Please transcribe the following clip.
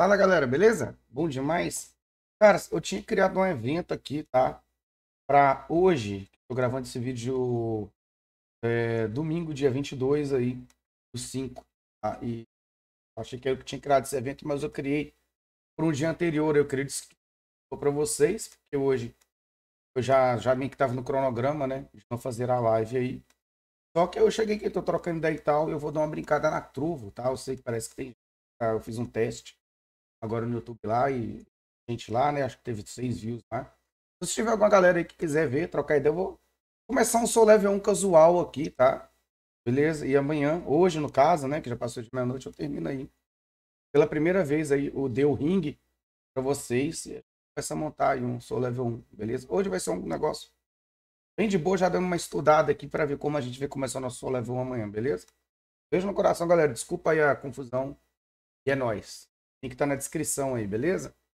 Fala galera, beleza? Bom demais? Cara, eu tinha criado um evento aqui, tá? Pra hoje, tô gravando esse vídeo é, domingo, dia 22 aí, do 5. Tá? E achei que eu tinha criado esse evento, mas eu criei por um dia anterior. Eu criei para vocês, porque hoje eu já, já meio que tava no cronograma, né? De não fazer a live aí. Só que eu cheguei aqui, tô trocando ideia e tal, eu vou dar uma brincada na truvo, tá? Eu sei que parece que tem. Tá? Eu fiz um teste agora no YouTube lá e gente lá, né? Acho que teve seis views lá. Então, se tiver alguma galera aí que quiser ver, trocar ideia, eu vou começar um Soul Level 1 casual aqui, tá? Beleza? E amanhã, hoje no caso, né? Que já passou de meia-noite, eu termino aí. Pela primeira vez aí, o Deu Ring pra vocês. Começa a montar aí um Soul Level 1, beleza? Hoje vai ser um negócio bem de boa, já dando uma estudada aqui pra ver como a gente vai começar o nosso Soul Level 1 amanhã, beleza? Beijo no coração, galera. Desculpa aí a confusão. E é nóis link tá na descrição aí, beleza?